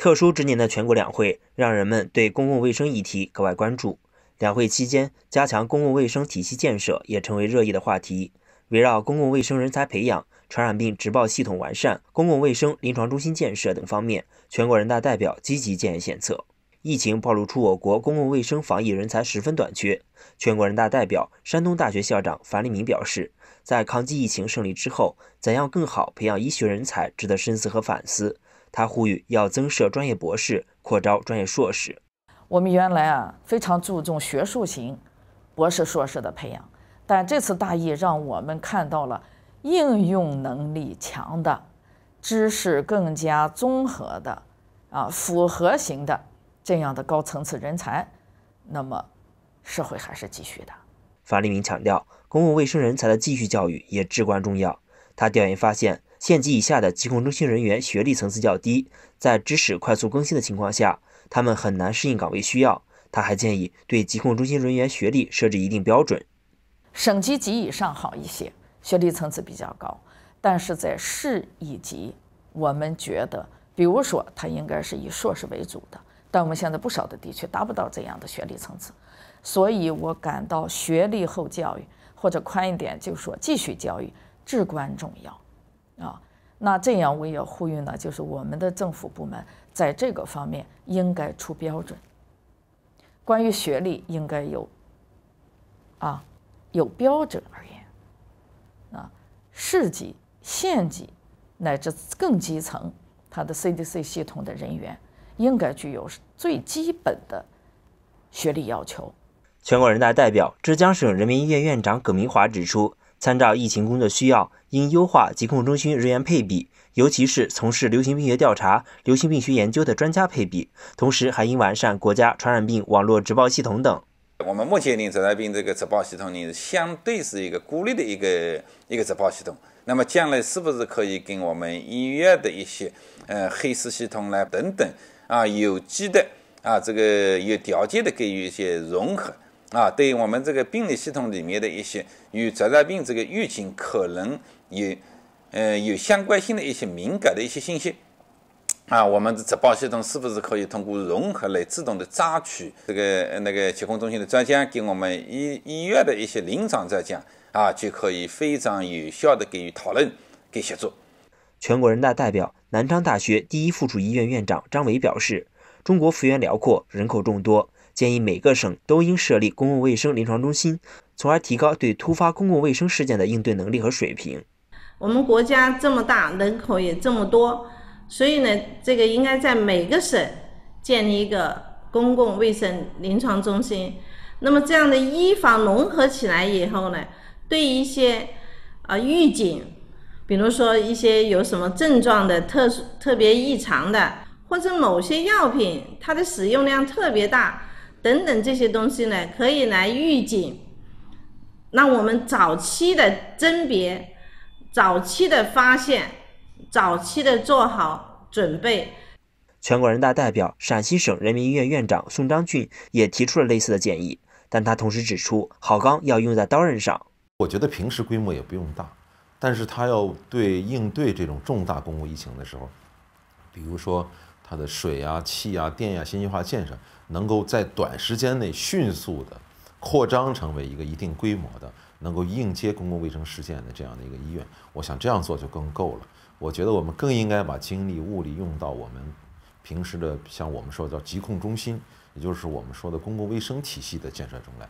特殊之年的全国两会，让人们对公共卫生议题格外关注。两会期间，加强公共卫生体系建设也成为热议的话题。围绕公共卫生人才培养、传染病直报系统完善、公共卫生临床中心建设等方面，全国人大代表积极建言献策。疫情暴露出我国公共卫生防疫人才十分短缺。全国人大代表、山东大学校长樊立明表示，在抗击疫情胜利之后，怎样更好培养医学人才，值得深思和反思。他呼吁要增设专业博士，扩招专业硕士。我们原来啊非常注重学术型博士、硕士的培养，但这次大疫让我们看到了应用能力强的、知识更加综合的、啊符合型的这样的高层次人才。那么，社会还是急需的。法利明强调，公共卫生人才的继续教育也至关重要。他调研发现。县级以下的疾控中心人员学历层次较低，在知识快速更新的情况下，他们很难适应岗位需要。他还建议对疾控中心人员学历设置一定标准。省级及以上好一些，学历层次比较高，但是在市一级，我们觉得，比如说他应该是以硕士为主的，但我们现在不少的地区达不到这样的学历层次，所以我感到学历后教育或者宽一点，就说继续教育至关重要。啊，那这样我也要呼吁呢，就是我们的政府部门在这个方面应该出标准。关于学历，应该有，啊，有标准而言，啊，市级、县级乃至更基层，它的 CDC 系统的人员应该具有最基本的学历要求。全国人大代表、浙江省人民医院院长葛明华指出。参照疫情工作需要，应优化疾控中心人员配比，尤其是从事流行病学调查、流行病学研究的专家配比。同时，还应完善国家传染病网络直报系统等。我们目前呢，传染病这个直报系统呢，相对是一个孤立的一个一个直报系统。那么，将来是不是可以跟我们医院的一些呃黑市系统呢等等啊有机的啊这个有条件的给予一些融合？啊，对于我们这个病理系统里面的一些与传染病这个预警可能也，呃有相关性的一些敏感的一些信息，啊，我们的直报系统是不是可以通过融合来自动的抓取这个那个疾控中心的专家给我们医医院的一些临床专家啊，就可以非常有效的给予讨论，给协助。全国人大代表、南昌大学第一附属医院院长张伟表示，中国幅员辽阔，人口众多。建议每个省都应设立公共卫生临床中心，从而提高对突发公共卫生事件的应对能力和水平。我们国家这么大，人口也这么多，所以呢，这个应该在每个省建立一个公共卫生临床中心。那么，这样的医防融合起来以后呢，对一些啊预警，比如说一些有什么症状的特殊、特别异常的，或者某些药品它的使用量特别大。等等这些东西呢，可以来预警，让我们早期的甄别、早期的发现、早期的做好准备。全国人大代表、陕西省人民医院院长宋章俊也提出了类似的建议，但他同时指出，好钢要用在刀刃上。我觉得平时规模也不用大，但是他要对应对这种重大公共疫情的时候，比如说。它的水啊、气啊、电啊，信息化建设能够在短时间内迅速的扩张，成为一个一定规模的、能够应接公共卫生事件的这样的一个医院。我想这样做就更够了。我觉得我们更应该把精力、物力用到我们平时的，像我们说叫疾控中心，也就是我们说的公共卫生体系的建设中来。